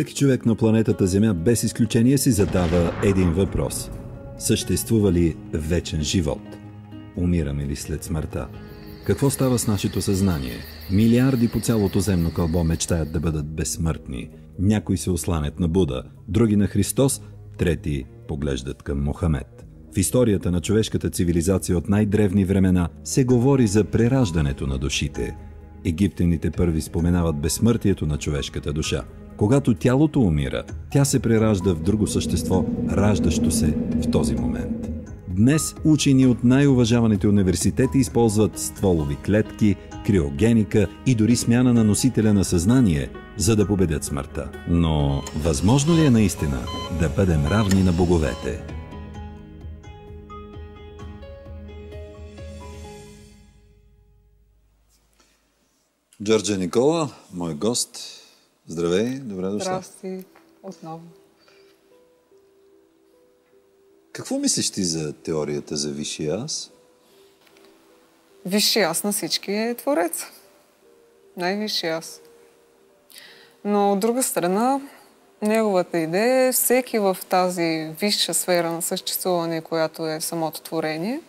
Всеки човек на планетата Земя без изключение си задава един въпрос. Съществува ли вечен живот? Умираме ли след смъртта? Какво става с нашето съзнание? Милиарди по цялото земно кълбо мечтаят да бъдат безсмъртни. Някои се осланят на Буда, други на Христос, трети поглеждат към Мохамед. В историята на човешката цивилизация от най-древни времена се говори за прераждането на душите. Египтяните първи споменават безсмъртието на човешката душа – когато тялото умира, тя се преражда в друго същество, раждащо се в този момент. Днес учени от най-уважаваните университети използват стволови клетки, криогеника и дори смяна на носителя на съзнание, за да победят смъртта. Но възможно ли е наистина да бъдем равни на боговете? Джорджа Никола, мой гост, Здравей, добре дошла. Здрасти отново. Какво мислиш ти за теорията за висши аз? Висши аз на всички е творец. най висши аз. Но от друга страна, неговата идея е всеки в тази висша сфера на съществуване, която е самото творение,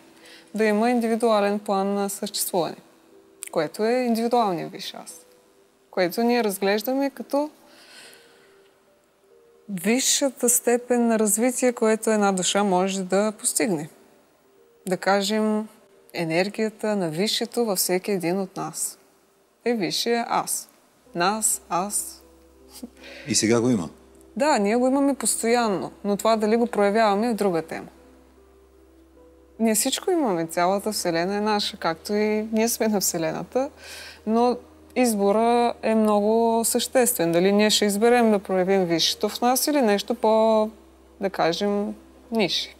да има индивидуален план на съществуване, което е индивидуалния висши аз което ние разглеждаме като висшата степен на развитие, което една душа може да постигне. Да кажем, енергията на висшето във всеки един от нас е висшия аз. Нас, аз. И сега го има. Да, ние го имаме постоянно, но това дали го проявяваме е друга тема. Ние всичко имаме, цялата Вселена е наша, както и ние сме на Вселената, но избора е много съществен. Дали ние ще изберем да проявим висшето в нас или нещо по, да кажем, ниши.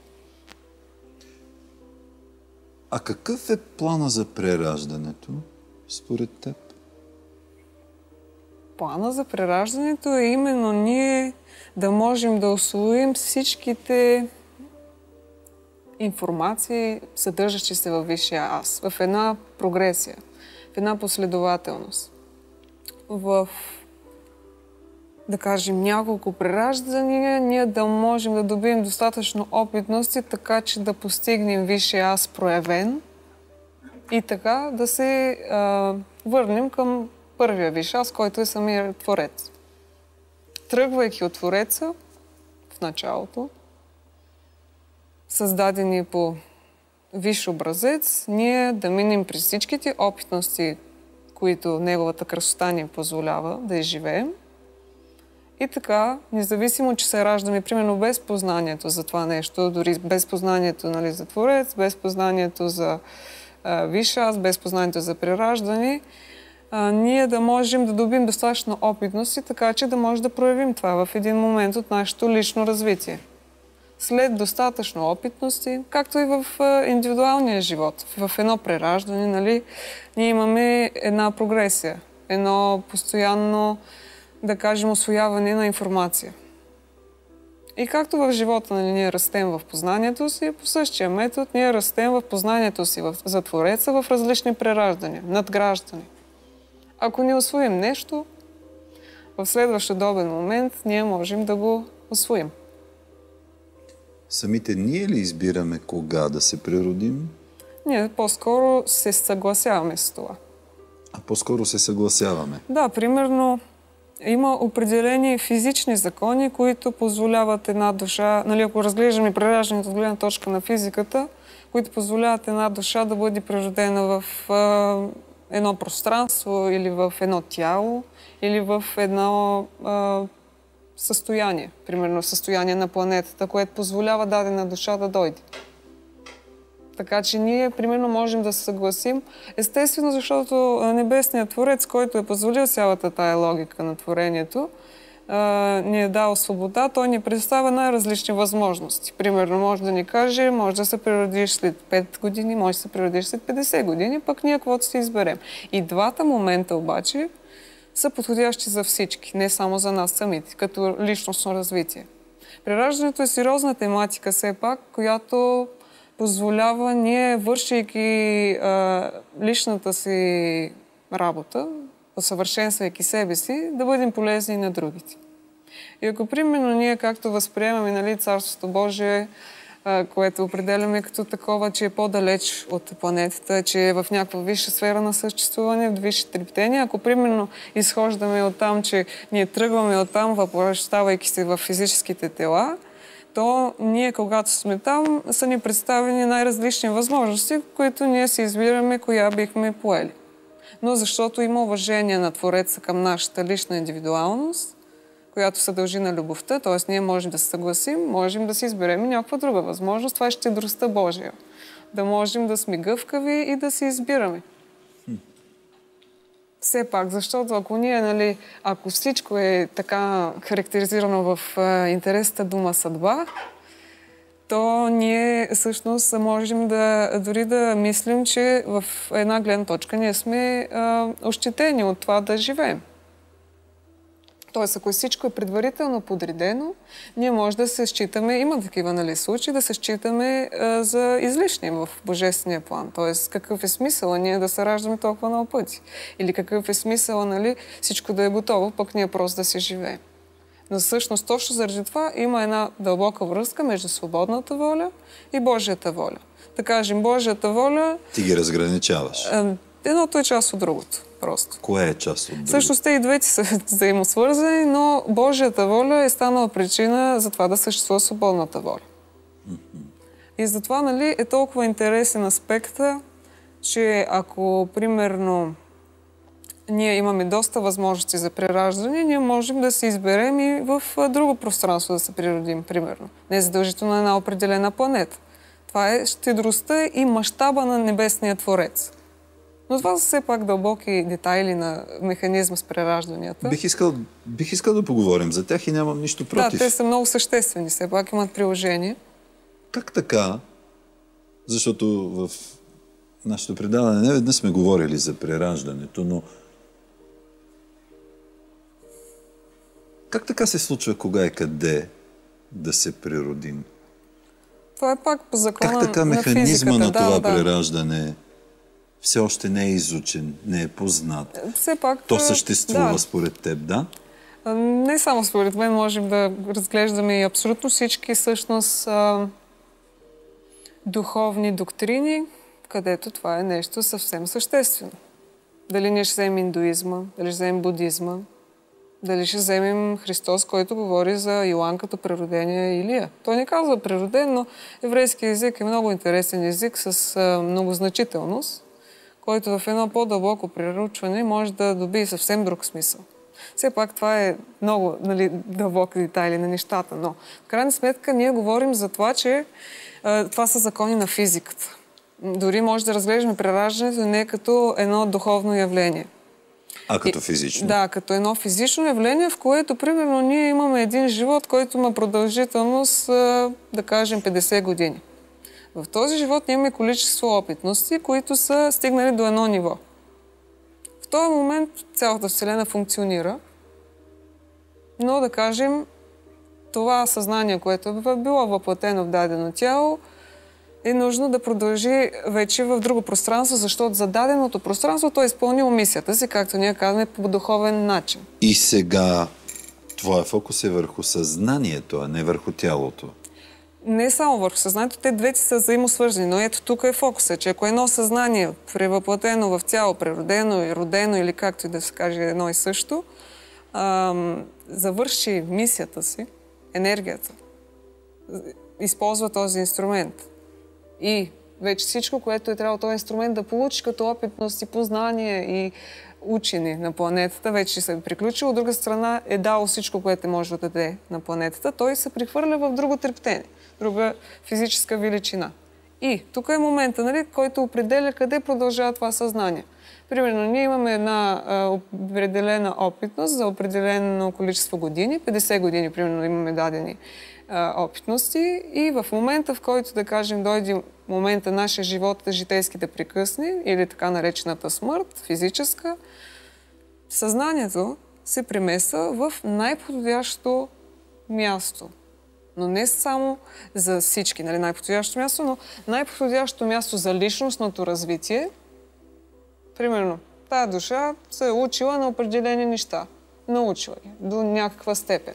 А какъв е плана за прераждането според теб? Плана за прераждането е именно ние да можем да освоим всичките информации, съдържащи се във Висшия Аз, в една прогресия – в една последователност. В, да кажем, няколко прераждания, ние да можем да добием достатъчно опитности, така че да постигнем висше аз проявен и така да се а, върнем към първия висше аз, който е самия Творец. Тръгвайки от Твореца в началото, създадени по виш образец, ние да минем през всичките опитности, които неговата красота ни позволява да изживеем. И така, независимо, че се раждаме, примерно, без познанието за това нещо, дори без познанието нали, за Творец, без познанието за а, Висша аз, без познанието за прераждане, а, ние да можем да добим достатъчно опитности, така че да може да проявим това в един момент от нашето лично развитие след достатъчно опитности, както и в индивидуалния живот, в едно прераждане, нали, ние имаме една прогресия, едно постоянно, да кажем, освояване на информация. И както в живота нали, ние растем в познанието си, по същия метод ние растем в познанието си в, за Твореца в различни прераждания, надграждани. Ако не освоим нещо, в следващия добен момент ние можем да го освоим. Самите ние ли избираме кога да се природим? Ние по-скоро се съгласяваме с това. А по-скоро се съгласяваме? Да, примерно има определени физични закони, които позволяват една душа, нали, ако разглеждаме прераждането от гледна точка на физиката, които позволяват една душа да бъде природена в е, едно пространство или в едно тяло, или в едно е, състояние, примерно състояние на планетата, което позволява дадена душа да дойде. Така че ние, примерно, можем да се съгласим. Естествено, защото Небесният Творец, който е позволил цялата тая логика на творението, ни е дал свобода, той ни представя най-различни възможности. Примерно, може да ни каже, може да се природиш след 5 години, може да се природиш след 50 години, пък ние каквото си изберем. И двата момента обаче са подходящи за всички, не само за нас самите, като личностно развитие. Прираждането е сериозна тематика, все пак, която позволява ние, вършайки а, личната си работа, усъвършенствайки себе си, да бъдем полезни на другите. И ако примерно ние, както възприемаме нали, Царството Божие, което определяме като такова, че е по-далеч от планетата, че е в някаква висша сфера на съществуване, в висше трептение. Ако примерно изхождаме от там, че ние тръгваме от там, въплащавайки се в физическите тела, то ние, когато сме там, са ни представени най-различни възможности, които ние си избираме, коя бихме поели. Но защото има уважение на Твореца към нашата лична индивидуалност, която се дължи на любовта, т.е. ние можем да се съгласим, можем да си изберем и някаква друга възможност. Това е щедростта Божия. Да можем да сме гъвкави и да се избираме. Все пак, защото ако ние, нали, ако всичко е така характеризирано в е, интересната дума съдба, то ние всъщност можем да дори да мислим, че в една гледна точка ние сме а, е, ощетени от това да живеем. Тоест, ако всичко е предварително подредено, ние може да се считаме, има такива нали, случаи, да се считаме а, за излишни в божествения план. Т.е. какъв е смисъла ние да се раждаме толкова много пъти? Или какъв е смисъла нали, всичко да е готово, пък ние просто да си живеем? Но всъщност точно заради това има една дълбока връзка между свободната воля и Божията воля. Да кажем, Божията воля... Ти ги разграничаваш. А, едното е част от другото. Просто. Кое е част от другото? Всъщност те и двете са взаимосвързани, но Божията воля е станала причина за това да съществува свободната воля. И затова нали, е толкова интересен аспекта, че ако, примерно, ние имаме доста възможности за прераждане, ние можем да се изберем и в друго пространство да се природим, примерно. Не задължително на една определена планета. Това е щедростта и мащаба на Небесния Творец. Но това са все пак дълбоки детайли на механизма с преражданията. Бих искал, бих искал да поговорим за тях и нямам нищо против. Да, те са много съществени, все пак имат приложение. Как така? Защото в нашето предаване не веднъж сме говорили за прераждането, но как така се случва, кога и къде да се природим? Това е пак по закона Как така механизма на, на това да, прераждане да все още не е изучен, не е познат. Все пак... То е, съществува да. според теб, да? Не само според мен, можем да разглеждаме и абсолютно всички всъщност духовни доктрини, където това е нещо съвсем съществено. Дали ние ще вземем индуизма, дали ще вземем будизма, дали ще вземем Христос, който говори за Йоан като природение Илия. Той не казва природен, но еврейски език е много интересен език с много значителност който в едно по-дълбоко приручване може да добие съвсем друг смисъл. Все пак това е много нали, дълбоки детайли на нещата, но в крайна сметка ние говорим за това, че а, това са закони на физиката. Дори може да разглеждаме прераждането не като едно духовно явление. А като физично? И, да, като едно физично явление, в което, примерно, ние имаме един живот, който има продължителност, да кажем, 50 години. В този живот имаме количество опитности, които са стигнали до едно ниво. В този момент цялата Вселена функционира, но да кажем, това съзнание, което е било въплатено в дадено тяло, е нужно да продължи вече в друго пространство, защото за даденото пространство той е изпълнил мисията си, както ние казваме, по духовен начин. И сега твоя фокус е върху съзнанието, а не върху тялото не само върху съзнанието, те двете са взаимосвързани. Но ето тук е фокуса, че ако едно съзнание превъплатено в цяло, природено и родено или както и да се каже едно и също, ам, завърши мисията си, енергията, използва този инструмент. И вече всичко, което е трябвало този инструмент да получи като опитност и познание и учени на планетата, вече се е приключил. От друга страна е дало всичко, което е може да даде на планетата. Той се прехвърля в друго трептение друга физическа величина. И тук е момента, нали, който определя къде продължава това съзнание. Примерно, ние имаме една а, определена опитност за определено количество години, 50 години, примерно, имаме дадени а, опитности и в момента, в който, да кажем, дойде момента нашия живот житейските да или така наречената смърт, физическа, съзнанието се премества в най подходящо място – но не само за всички, нали, най-подходящо място, но най-подходящо място за личностното развитие. Примерно, тая душа се е учила на определени неща. Научила ги до някаква степен.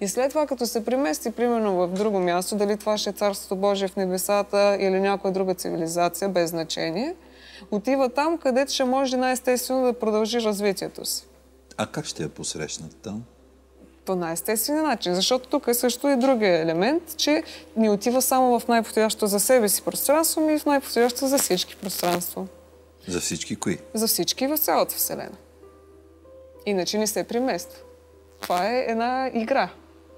И след това, като се примести, примерно, в друго място, дали това ще е Царството Божие в небесата или някоя друга цивилизация, без значение, отива там, където ще може най-естествено да продължи развитието си. А как ще я посрещнат там? по най-естествения начин. Защото тук е също и другия елемент, че ни отива само в най-подходящо за себе си пространство, ми в най-подходящо за всички пространство. За всички кои? За всички в цялата Вселена. Иначе не се примества. Това е една игра.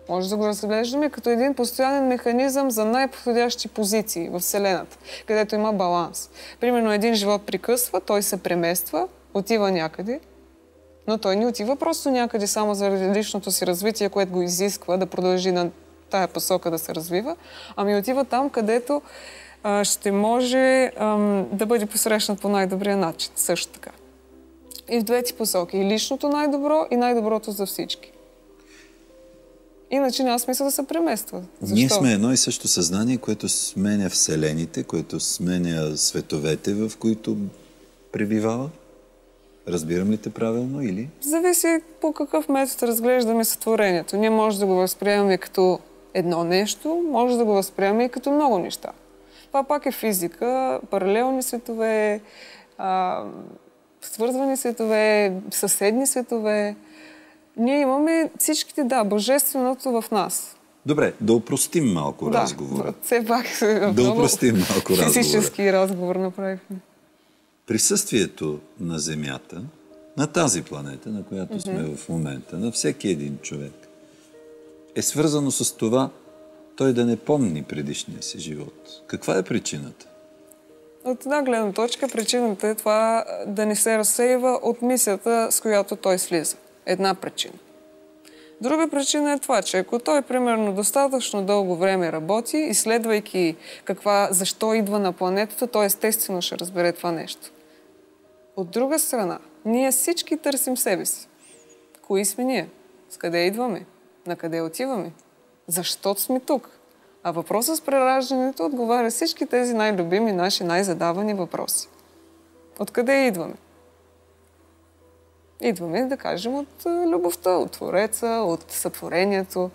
Може да го разглеждаме като един постоянен механизъм за най-подходящи позиции в Вселената, където има баланс. Примерно един живот прикъсва, той се премества, отива някъде, но той не отива просто някъде само заради личното си развитие, което го изисква да продължи на тая посока да се развива, ами отива там, където а, ще може ам, да бъде посрещнат по най-добрия начин, също така. И в двете посоки. И личното най-добро, и най-доброто за всички. Иначе няма смисъл да се премества. Защо? Ние сме едно и също съзнание, което сменя вселените, което сменя световете, в които пребивава. Разбирам ли те правилно или? Зависи по какъв метод разглеждаме сътворението. Ние може да го възприемаме като едно нещо, може да го възприемаме и като много неща. Това пак е физика, паралелни светове, свързвани светове, съседни светове. Ние имаме всичките, да, божественото в нас. Добре, да упростим малко да, разговора. Да, все пак. Е да много упростим малко разговора. Физически разговор направихме присъствието на Земята, на тази планета, на която mm-hmm. сме в момента, на всеки един човек, е свързано с това той да не помни предишния си живот. Каква е причината? От една гледна точка причината е това да не се разсейва от мисията, с която той слиза. Една причина. Друга причина е това, че ако той примерно достатъчно дълго време работи, изследвайки каква, защо идва на планетата, той естествено ще разбере това нещо. От друга страна, ние всички търсим себе си. Кои сме ние? С къде идваме? На къде отиваме? Защо сме тук? А въпросът с прераждането отговаря всички тези най-любими наши най-задавани въпроси. Откъде идваме? Идваме, да кажем, от е, любовта, от Твореца, от сътворението,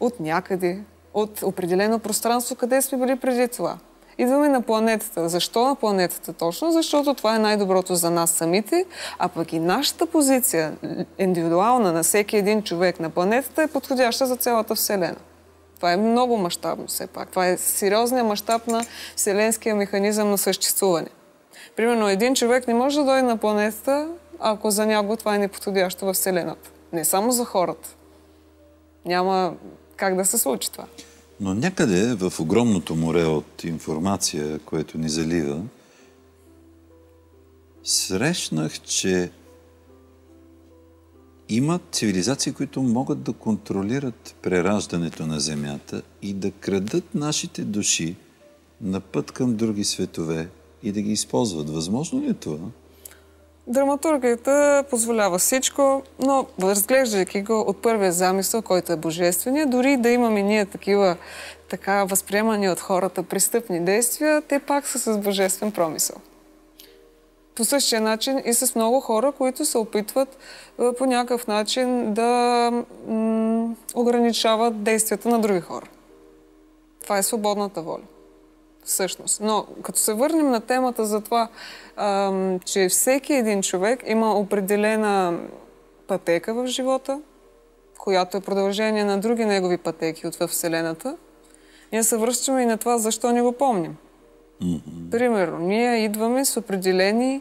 от някъде, от определено пространство, къде сме били преди това – идваме на планетата. Защо на планетата точно? Защото това е най-доброто за нас самите, а пък и нашата позиция, индивидуална на всеки един човек на планетата, е подходяща за цялата Вселена. Това е много мащабно все пак. Това е сериозният мащаб на вселенския механизъм на съществуване. Примерно един човек не може да дойде на планетата, ако за него това е неподходящо в Вселената. Не само за хората. Няма как да се случи това. Но някъде в огромното море от информация, което ни залива, срещнах, че има цивилизации, които могат да контролират прераждането на Земята и да крадат нашите души на път към други светове и да ги използват. Възможно ли е това? Драматургията позволява всичко, но разглеждайки го от първия замисъл, който е божествения, дори да имаме ние такива така възприемани от хората престъпни действия, те пак са с божествен промисъл. По същия начин и с много хора, които се опитват е, по някакъв начин да ограничават действията на други хора. Това е свободната воля всъщност. Но като се върнем на темата за това, че всеки един човек има определена пътека в живота, която е продължение на други негови пътеки от във Вселената, ние се връщаме и на това, защо не го помним. Mm -hmm. Примерно, ние идваме с определени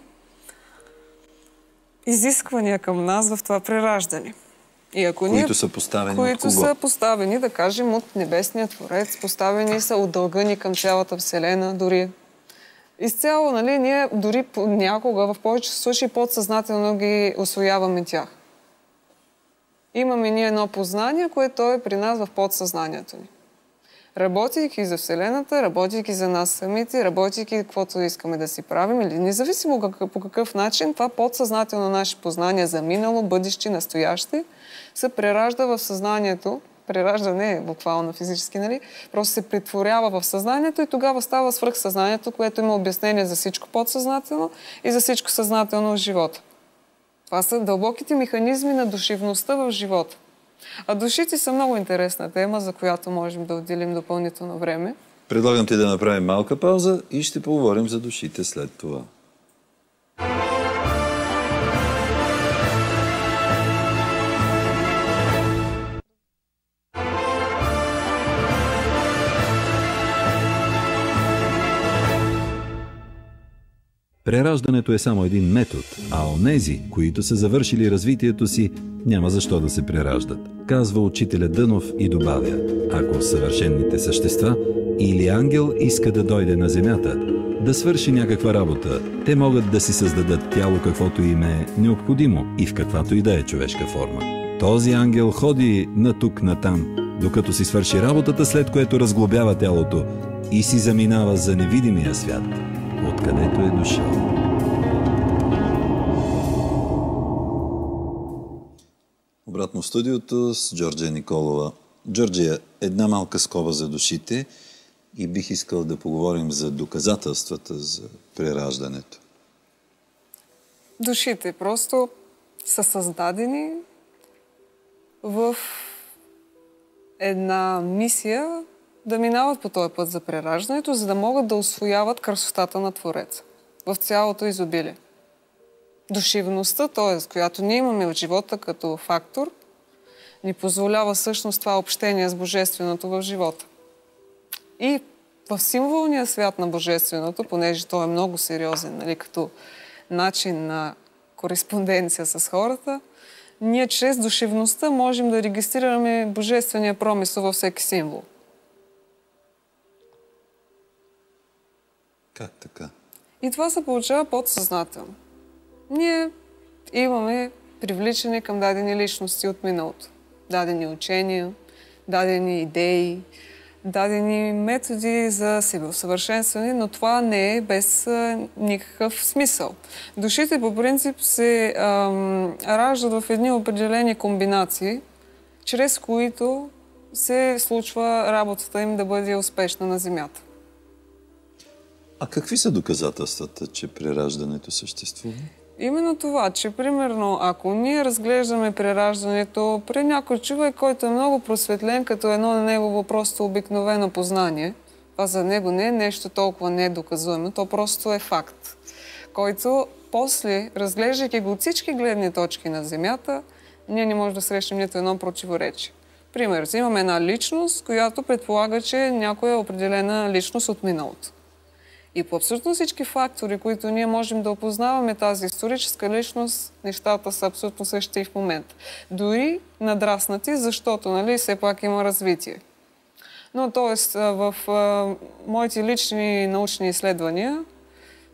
изисквания към нас в това прераждане. И ако които са поставени които от кого? са поставени, да кажем, от Небесния Творец, поставени са от дълга ни към цялата Вселена, дори изцяло, нали, ние дори някога, в повечето случаи, подсъзнателно ги освояваме тях. Имаме ние едно познание, което е при нас в подсъзнанието ни работейки за Вселената, работейки за нас самите, работейки каквото искаме да си правим, или независимо как, по какъв начин, това подсъзнателно наше познание за минало, бъдеще, настояще се преражда в съзнанието, преражда не буквално физически, нали? Просто се притворява в съзнанието и тогава става свръхсъзнанието, което има обяснение за всичко подсъзнателно и за всичко съзнателно в живота. Това са дълбоките механизми на душевността в живота. А душите са много интересна тема, за която можем да отделим допълнително време. Предлагам ти да направим малка пауза и ще поговорим за душите след това. Прераждането е само един метод, а онези, които са завършили развитието си, няма защо да се прераждат. Казва учителя Дънов и добавя, ако съвършенните същества или ангел иска да дойде на земята, да свърши някаква работа, те могат да си създадат тяло каквото им е необходимо и в каквато и да е човешка форма. Този ангел ходи на тук на там, докато си свърши работата, след което разглобява тялото и си заминава за невидимия свят – откъдето е дошъл. Обратно в студиото с Джорджия Николова. Джорджия, една малка скоба за душите и бих искал да поговорим за доказателствата за прераждането. Душите просто са създадени в една мисия да минават по този път за прераждането, за да могат да освояват красотата на Твореца в цялото изобилие. Душивността, т.е. която ние имаме в живота като фактор, ни позволява всъщност това общение с Божественото в живота. И в символния свят на Божественото, понеже той е много сериозен, нали, като начин на кореспонденция с хората, ние чрез душевността можем да регистрираме Божествения промисъл във всеки символ. Как така? И това се получава подсъзнателно. Ние имаме привличане към дадени личности от миналото. Дадени учения, дадени идеи, дадени методи за усъвършенстване, но това не е без а, никакъв смисъл. Душите по принцип се ам, раждат в едни определени комбинации, чрез които се случва работата им да бъде успешна на Земята. А какви са доказателствата, че прераждането съществува? Именно това, че примерно ако ние разглеждаме прераждането при някой човек, който е много просветлен, като едно на негово просто обикновено познание, това за него не е нещо толкова недоказуемо, то просто е факт, който после, разглеждайки го от всички гледни точки на Земята, ние не можем да срещнем нито едно противоречие. Пример, имаме една личност, която предполага, че някоя е определена личност от миналото. И по абсолютно всички фактори, които ние можем да опознаваме тази историческа личност, нещата са абсолютно същи и в момента. Дори надраснати, защото нали, все пак има развитие. Но т.е. в а, моите лични научни изследвания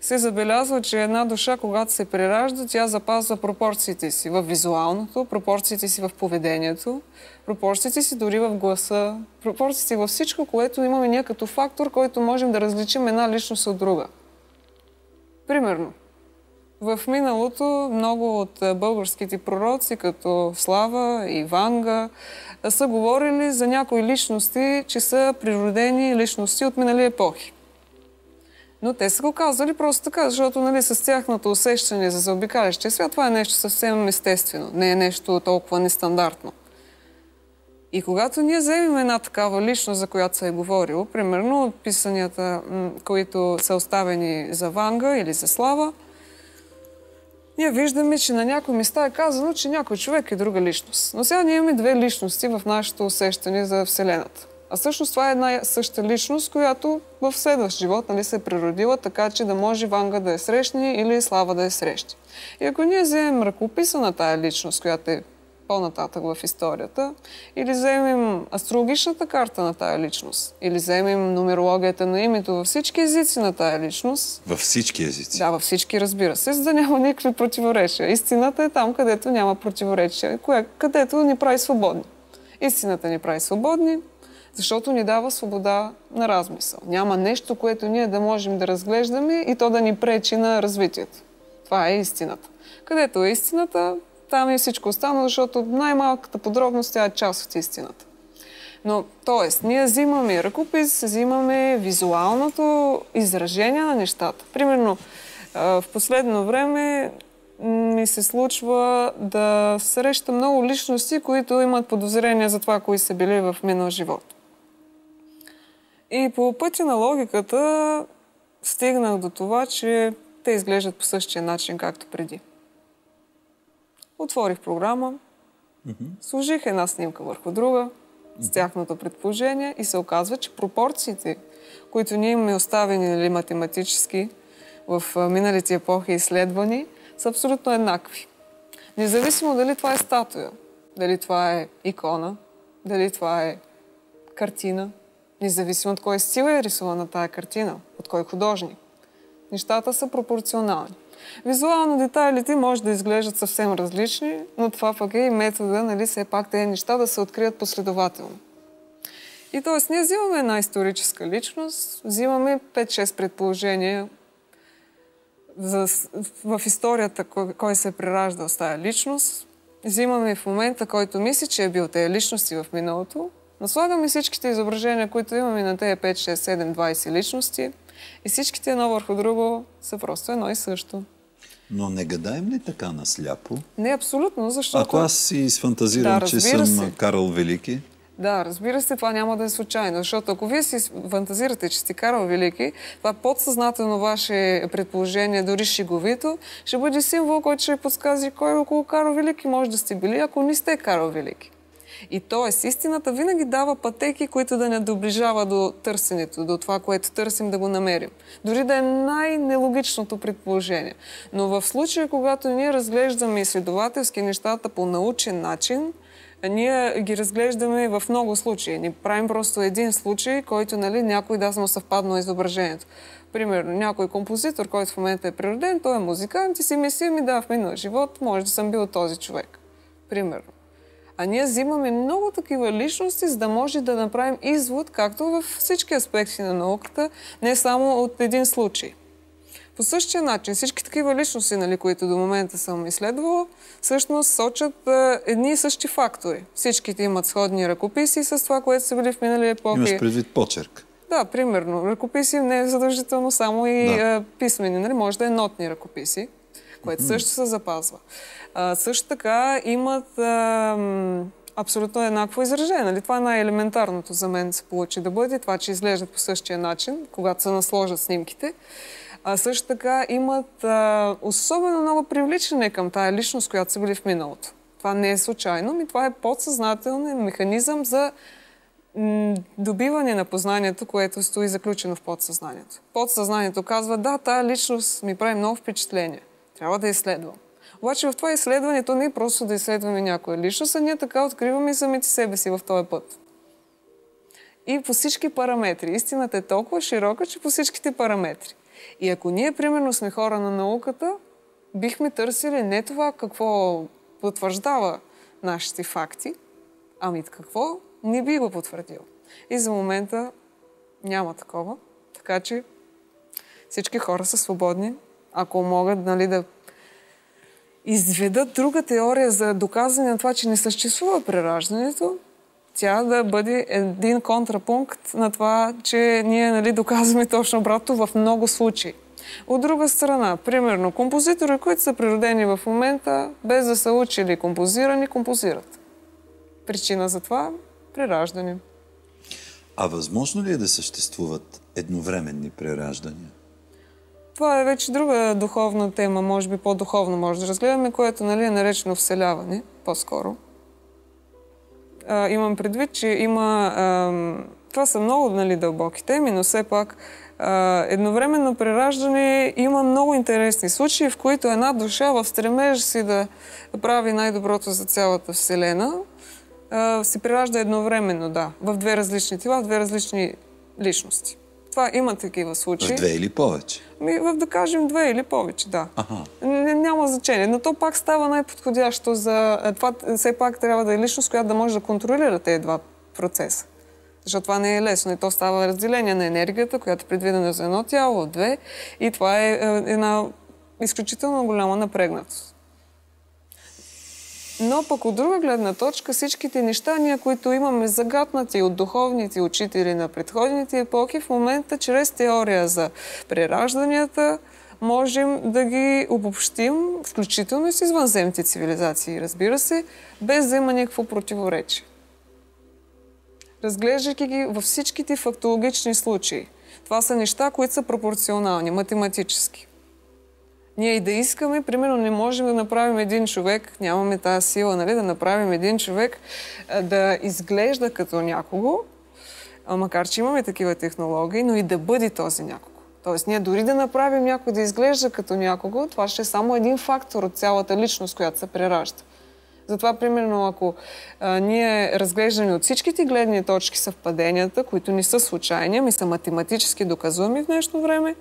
се забелязва, че една душа, когато се преражда, тя запазва пропорциите си в визуалното, пропорциите си в поведението, пропорциите си дори в гласа, пропорциите във всичко, което имаме ние като фактор, който можем да различим една личност от друга. Примерно, в миналото много от българските пророци, като Слава и Ванга, са говорили за някои личности, че са природени личности от минали епохи. Но те са го казали просто така, защото нали, с тяхното усещане за заобикалящия свят, това е нещо съвсем естествено. Не е нещо толкова нестандартно. И когато ние вземем една такава личност, за която се е говорил, примерно от писанията, които са оставени за Ванга или за Слава, ние виждаме, че на някои места е казано, че някой човек е друга личност. Но сега ние имаме две личности в нашето усещане за Вселената. А всъщност това е една съща личност, която в следващ живот нали, се е природила така, че да може Ванга да е срещни или Слава да е срещи. И ако ние вземем ръкописа на тая личност, която е по-нататък в историята, или вземем астрологичната карта на тая личност, или вземем нумерологията на името във всички езици на тая личност. Във всички езици? Да, във всички, разбира се, за да няма никакви противоречия. Истината е там, където няма противоречия, където ни прави свободни. Истината ни прави свободни, защото ни дава свобода на размисъл. Няма нещо, което ние да можем да разглеждаме и то да ни пречи на развитието. Това е истината. Където е истината, там е всичко останало, защото най-малката подробност тя е част от истината. Но, т.е. ние взимаме ръкопис, взимаме визуалното изражение на нещата. Примерно, в последно време ми се случва да среща много личности, които имат подозрения за това, кои са били в минал живот. И по пътя на логиката стигнах до това, че те изглеждат по същия начин, както преди. Отворих програма, сложих една снимка върху друга, с тяхното предположение и се оказва, че пропорциите, които ние имаме оставени нали, математически в миналите епохи изследвани, са абсолютно еднакви. Независимо дали това е статуя, дали това е икона, дали това е картина, Независимо от кой стил е рисувана тая картина, от кой художник. Нещата са пропорционални. Визуално детайлите може да изглеждат съвсем различни, но това пък е и метода, нали, все пак тези неща да се открият последователно. И т.е. ние взимаме една историческа личност, взимаме 5-6 предположения за, в историята, кой, кой се е прераждал с тая личност, взимаме в момента, който мисли, че е бил тези личности в миналото но всичките изображения, които имаме на тези 5, 6, 7, 20 личности и всичките едно върху друго са просто едно и също. Но не гадаем ли така насляпо? Не, абсолютно, защото... Ако аз си изфантазирам, да, че съм се. Карл Велики... Да, разбира се, това няма да е случайно, защото ако вие си фантазирате, че сте Карл Велики, това подсъзнателно ваше предположение, дори шиговито, ще бъде символ, който ще подскази кой е около Карл Велики може да сте били, ако не сте Карл Велики. И т.е. истината винаги дава пътеки, които да не доближава до търсенето, до това, което търсим да го намерим. Дори да е най-нелогичното предположение. Но в случая, когато ние разглеждаме изследователски нещата по научен начин, ние ги разглеждаме в много случаи. Ни правим просто един случай, който нали, някой да му съвпадно е изображението. Примерно, някой композитор, който в момента е природен, той е музикант и си мисли, ми да, в минал живот може да съм бил този човек. Примерно. А ние взимаме много такива личности, за да може да направим извод, както във всички аспекти на науката, не само от един случай. По същия начин всички такива личности, нали, които до момента съм изследвала, всъщност сочат а, едни и същи фактори. Всичките имат сходни ръкописи с това, което са били в минали епохи. Имаш предвид почерк. Да, примерно. Ръкописи не е задължително само и да. а, писмени. Нали? Може да е нотни ръкописи което също се запазва. А, също така имат а, абсолютно еднакво изражение. Нали? Това е най-елементарното за мен се получи да бъде, това, че изглеждат по същия начин, когато се насложат снимките. А също така имат а, особено много привличане към тая личност, която са били в миналото. Това не е случайно, ми това е подсъзнателен механизъм за добиване на познанието, което стои заключено в подсъзнанието. Подсъзнанието казва, да, тая личност ми прави много впечатление. Трябва да изследвам. Обаче в това изследване то не е просто да изследваме някоя личност, а ние така откриваме и самите себе си в този път. И по всички параметри. Истината е толкова широка, че по всичките параметри. И ако ние, примерно, сме хора на науката, бихме търсили не това какво потвърждава нашите факти, ами какво не би го потвърдил. И за момента няма такова. Така че всички хора са свободни ако могат нали, да изведат друга теория за доказване на това, че не съществува прераждането, тя да бъде един контрапункт на това, че ние нали, доказваме точно обратно в много случаи. От друга страна, примерно, композитори, които са природени в момента, без да са учили композирани, композират. Причина за това – прераждане. А възможно ли е да съществуват едновременни прераждания? това е вече друга духовна тема, може би по-духовно може да разгледаме, което нали, е наречено вселяване, по-скоро. имам предвид, че има... А, това са много нали, дълбоки теми, но все пак а, едновременно раждане има много интересни случаи, в които една душа в стремеж си да прави най-доброто за цялата Вселена, а, се приражда едновременно, да, в две различни тела, в две различни личности това има такива случаи. В две или повече? Ми, в, да кажем две или повече, да. Ага. няма значение, но то пак става най-подходящо за... Е, това все пак трябва да е личност, която да може да контролира тези два процеса. Защото това не е лесно и то става разделение на енергията, която е предвидена за едно тяло, две и това е, е една изключително голяма напрегнатост. Но пък от друга гледна точка всичките ние, които имаме загатнати от духовните учители на предходните епохи, в момента чрез теория за преражданията, можем да ги обобщим, включително и с извънземните цивилизации, разбира се, без да има някакво противоречие. Разглеждайки ги във всичките фактологични случаи. Това са неща, които са пропорционални, математически. Ние и да искаме, примерно не можем да направим един човек, нямаме тази сила, нали, да направим един човек да изглежда като някого, макар че имаме такива технологии, но и да бъде този някого. Тоест, ние дори да направим някой да изглежда като някого, това ще е само един фактор от цялата личност, която се преражда. Затова, примерно, ако а, ние разглеждаме от всичките гледни точки съвпаденията, които не са случайни, ами са математически доказуеми в днешно време,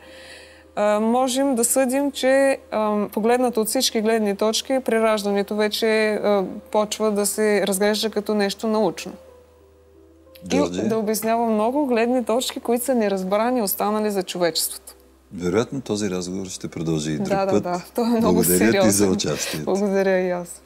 можем да съдим, че погледнато от всички гледни точки, прираждането вече почва да се разглежда като нещо научно. И да обяснявам много гледни точки, които са неразбрани и останали за човечеството. Вероятно този разговор ще продължи и друг път. Да, да, да. Той е много Благодаря ти за участието. Благодаря и аз.